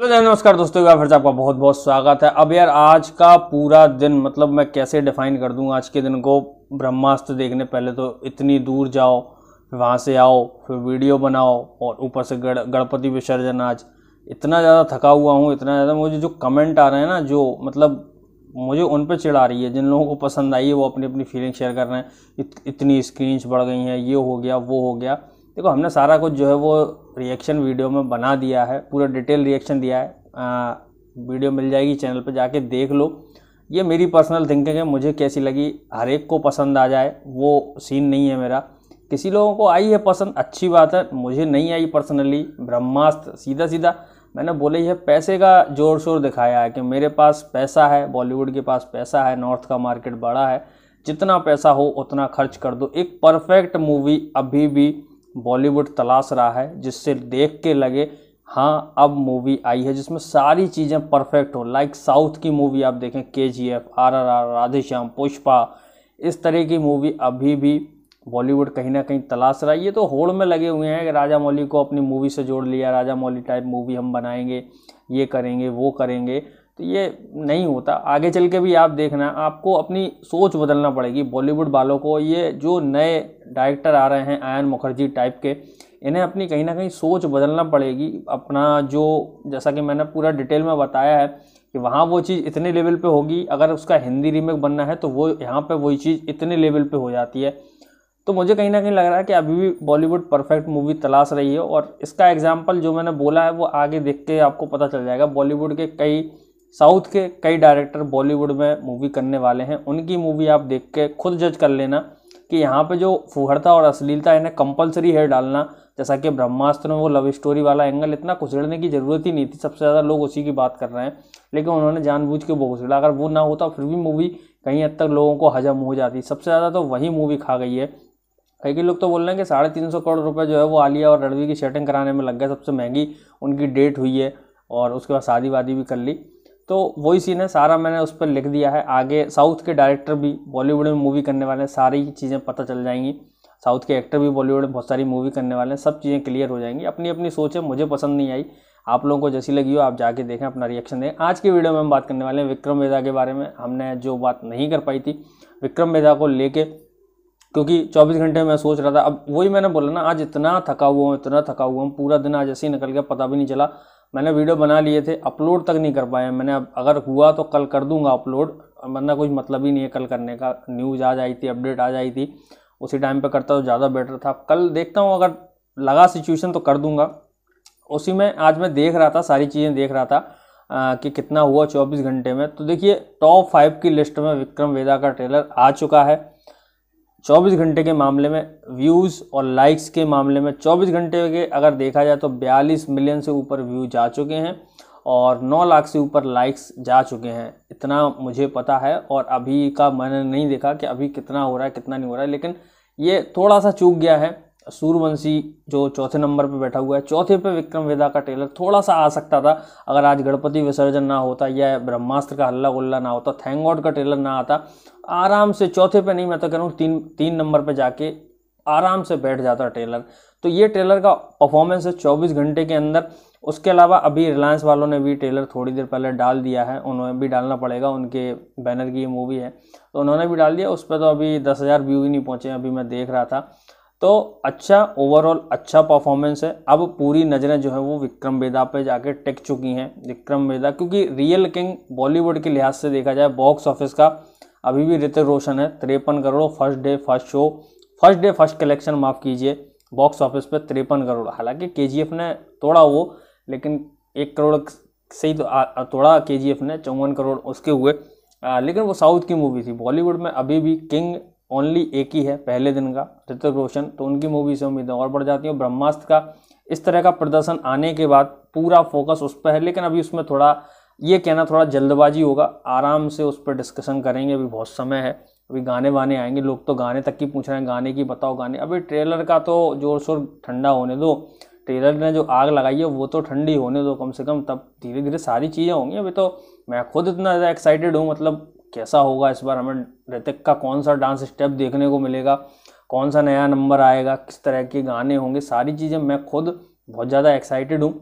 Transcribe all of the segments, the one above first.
hello नमस्कार दोस्तों का फिर से आपका बहुत बहुत स्वागत है अब यार आज का पूरा दिन मतलब मैं कैसे डिफाइन कर दूँ आज के दिन को ब्रह्मास्त्र देखने पहले तो इतनी दूर जाओ फिर वहाँ से आओ फिर वीडियो बनाओ और ऊपर से गण गणपति विसर्जन आज इतना ज़्यादा थका हुआ हूँ इतना ज़्यादा मुझे जो कमेंट आ रहे हैं ना जो मतलब मुझे उन पर चिड़ा रही है जिन लोगों को पसंद आई है वो अपनी अपनी फीलिंग शेयर कर रहे हैं इत, इतनी स्क्रीन्स बढ़ गई हैं ये हो गया वो हो गया देखो हमने सारा कुछ जो है वो रिएक्शन वीडियो में बना दिया है पूरा डिटेल रिएक्शन दिया है आ, वीडियो मिल जाएगी चैनल पर जाके देख लो ये मेरी पर्सनल थिंकिंग है मुझे कैसी लगी हर एक को पसंद आ जाए वो सीन नहीं है मेरा किसी लोगों को आई है पसंद अच्छी बात है मुझे नहीं आई पर्सनली ब्रह्मास्त्र सीधा सीधा मैंने बोले यह पैसे का जोर शोर दिखाया है कि मेरे पास पैसा है बॉलीवुड के पास पैसा है नॉर्थ का मार्केट बड़ा है जितना पैसा हो उतना खर्च कर दो एक परफेक्ट मूवी अभी भी बॉलीवुड तलाश रहा है जिससे देख के लगे हाँ अब मूवी आई है जिसमें सारी चीज़ें परफेक्ट हो लाइक साउथ की मूवी आप देखें K G F R R R Radheshyam Pushpa इस तरह की मूवी अभी भी बॉलीवुड कहीं ना कहीं तलाश रहा है ये तो होड़ में लगे हुए हैं कि राजा मौली को अपनी मूवी से जोड़ लिया राजा मौली टाइप मूवी हम बनाएंगे ये करेंगे वो करेंगे तो ये नहीं होता आगे चल के भी आप देखना आपको अपनी सोच बदलना पड़ेगी बॉलीवुड वालों को ये जो नए डायरेक्टर आ रहे हैं आयन मुखर्जी टाइप के इन्हें अपनी कहीं ना कहीं सोच बदलना पड़ेगी अपना जो जैसा कि मैंने पूरा डिटेल में बताया है कि वहाँ वो चीज़ इतने लेवल पे होगी अगर उसका हिंदी रीमेक बनना है तो वो यहाँ पे वही चीज़ इतने लेवल पे हो जाती है तो मुझे कहीं ना कहीं लग रहा है कि अभी भी बॉलीवुड परफेक्ट मूवी तलाश रही है और इसका एग्जाम्पल जो मैंने बोला है वो आगे देख के आपको पता चल जाएगा बॉलीवुड के कई साउथ के कई डायरेक्टर बॉलीवुड में मूवी करने वाले हैं उनकी मूवी आप देख के खुद जज कर लेना कि यहाँ पे जो फुहरता और अश्लीलता इन्हें कंपलसरी है डालना जैसा कि ब्रह्मास्त्र में वो लव स्टोरी वाला एंगल इतना घुसड़ने की ज़रूरत ही नहीं थी सबसे ज़्यादा लोग उसी की बात कर रहे हैं लेकिन उन्होंने जानबूझ के वो घुसड़ा अगर वो ना होता फिर भी मूवी कहीं हद तक लोगों को हजम हो जाती सबसे ज़्यादा तो वही मूवी खा गई है कई कई लोग तो बोल रहे हैं कि साढ़े तीन सौ करोड़ रुपये जो है वो आलिया और रणवीर की शेटिंग कराने में लग गए सबसे महंगी उनकी डेट हुई है और उसके बाद शादी वादी भी कर ली तो वही सीन है सारा मैंने उस पर लिख दिया है आगे साउथ के डायरेक्टर भी बॉलीवुड में मूवी करने वाले हैं सारी चीज़ें पता चल जाएंगी साउथ के एक्टर भी बॉलीवुड में बहुत सारी मूवी करने वाले हैं सब चीज़ें क्लियर हो जाएंगी अपनी अपनी सोच है मुझे पसंद नहीं आई आप लोगों को जैसी लगी हो आप जाके देखें अपना रिएक्शन दें आज की वीडियो में हम बात करने वाले हैं विक्रम वेदा के बारे में हमने जो बात नहीं कर पाई थी विक्रम वेदा को लेके क्योंकि 24 घंटे मैं सोच रहा था अब वही मैंने बोला ना आज इतना थका हुआ हूँ इतना थका हुआ हूँ पूरा दिन आज ऐसे ही निकल गया पता भी नहीं चला मैंने वीडियो बना लिए थे अपलोड तक नहीं कर पाया मैंने अब अगर हुआ तो कल कर दूंगा अपलोड वरना कुछ मतलब ही नहीं है कल करने का न्यूज़ आ जाई थी अपडेट आ जाई थी उसी टाइम पे करता तो ज़्यादा बेटर था कल देखता हूँ अगर लगा सिचुएशन तो कर दूंगा उसी में आज मैं देख रहा था सारी चीज़ें देख रहा था आ, कि कितना हुआ चौबीस घंटे में तो देखिए टॉप फाइव की लिस्ट में विक्रम वेदा का ट्रेलर आ चुका है 24 घंटे के मामले में व्यूज़ और लाइक्स के मामले में 24 घंटे के अगर देखा जाए तो 42 मिलियन से ऊपर व्यू जा चुके हैं और 9 लाख से ऊपर लाइक्स जा चुके हैं इतना मुझे पता है और अभी का मैंने नहीं देखा कि अभी कितना हो रहा है कितना नहीं हो रहा है लेकिन ये थोड़ा सा चूक गया है सूर्यवंशी जो चौथे नंबर पे बैठा हुआ है चौथे पे विक्रम वेदा का टेलर थोड़ा सा आ सकता था अगर आज गणपति विसर्जन ना होता या ब्रह्मास्त्र का हल्ला गुल्ला ना होता थैंक गॉड का टेलर ना आता आराम से चौथे पे नहीं मैं तो कह रहा हूँ तीन तीन नंबर पे जाके आराम से बैठ जाता टेलर तो ये टेलर का परफॉर्मेंस है चौबीस घंटे के अंदर उसके अलावा अभी रिलायंस वालों ने भी टेलर थोड़ी देर पहले डाल दिया है उन्हें भी डालना पड़ेगा उनके बैनर की ये मूवी है तो उन्होंने भी डाल दिया उस पर तो अभी दस हज़ार व्यू ही नहीं पहुँचे अभी मैं देख रहा था तो अच्छा ओवरऑल अच्छा परफॉर्मेंस है अब पूरी नज़रें जो है वो विक्रम वेदा पे जाके टिक चुकी हैं विक्रम वेदा क्योंकि रियल किंग बॉलीवुड के लिहाज से देखा जाए बॉक्स ऑफिस का अभी भी ऋतिक रोशन है तिरपन crore first day first show first day first collection माफ़ कीजिए बॉक्स ऑफिस पर तिरपन करोड़ हालांकि के ने तोड़ा वो लेकिन एक करोड़ से ही तो तोड़ा के ने चौवन करोड़ उसके हुए आ, लेकिन वो साउथ की मूवी थी बॉलीवुड में अभी भी किंग ओनली एक ही है पहले दिन का ऋतिक रोशन तो उनकी मूवी से उम्मीदें और बढ़ जाती हैं ब्रह्मास्त्र का इस तरह का प्रदर्शन आने के बाद पूरा फोकस उस पर है लेकिन अभी उसमें थोड़ा ये कहना थोड़ा जल्दबाजी होगा आराम से उस पर डिस्कशन करेंगे अभी बहुत समय है अभी गाने वाने आएंगे लोग तो गाने तक की पूछ रहे हैं गाने की बताओ गाने अभी ट्रेलर का तो ज़ोर शोर ठंडा होने दो ट्रेलर ने जो आग लगाई है वो तो ठंडी होने दो कम से कम तब धीरे धीरे सारी चीज़ें होंगी अभी तो मैं खुद इतना ज़्यादा एक्साइटेड हूँ मतलब कैसा होगा इस बार हमें ऋतिक का कौन सा डांस स्टेप देखने को मिलेगा कौन सा नया नंबर आएगा किस तरह के गाने होंगे सारी चीज़ें मैं खुद बहुत ज़्यादा एक्साइटेड हूँ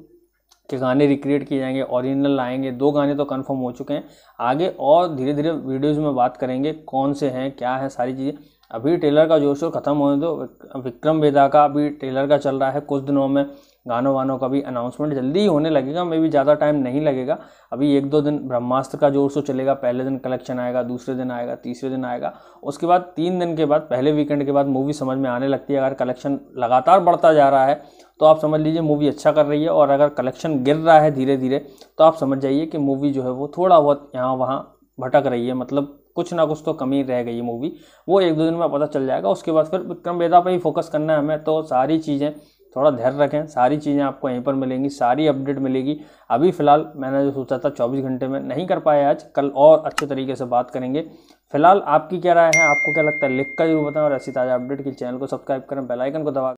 कि गाने रिक्रिएट किए जाएंगे ओरिजिनल आएंगे दो गाने तो कंफर्म हो चुके हैं आगे और धीरे धीरे वीडियोज़ में बात करेंगे कौन से हैं क्या है सारी चीज़ें अभी टेलर का जोर शोर ख़त्म होने दो विक्रम वेदा का अभी टेलर का चल रहा है कुछ दिनों में गानों वानों का भी अनाउंसमेंट जल्दी ही होने लगेगा मे भी ज़्यादा टाइम नहीं लगेगा अभी एक दो दिन ब्रह्मास्त्र का जोर शोर तो चलेगा पहले दिन कलेक्शन आएगा दूसरे दिन आएगा तीसरे दिन आएगा उसके बाद तीन दिन के बाद पहले वीकेंड के बाद मूवी समझ में आने लगती है अगर कलेक्शन लगातार बढ़ता जा रहा है तो आप समझ लीजिए मूवी अच्छा कर रही है और अगर कलेक्शन गिर रहा है धीरे धीरे तो आप समझ जाइए कि मूवी जो है वो थोड़ा बहुत यहाँ वहाँ भटक रही है मतलब कुछ ना कुछ तो कमी रह गई मूवी वो एक दो दिन में पता चल जाएगा उसके बाद फिर विक्रम बेदा पर ही फोकस करना है हमें तो सारी चीज़ें थोड़ा धैर्य रखें सारी चीज़ें आपको यहीं पर मिलेंगी सारी अपडेट मिलेगी अभी फ़िलहाल मैंने जो सोचा था 24 घंटे में नहीं कर पाया आज कल और अच्छे तरीके से बात करेंगे फिलहाल आपकी क्या राय है आपको क्या लगता है लिख कर जरूर बताएं और ऐसी ताज़ा अपडेट की चैनल को सब्सक्राइब करें बेलाइकन को दबा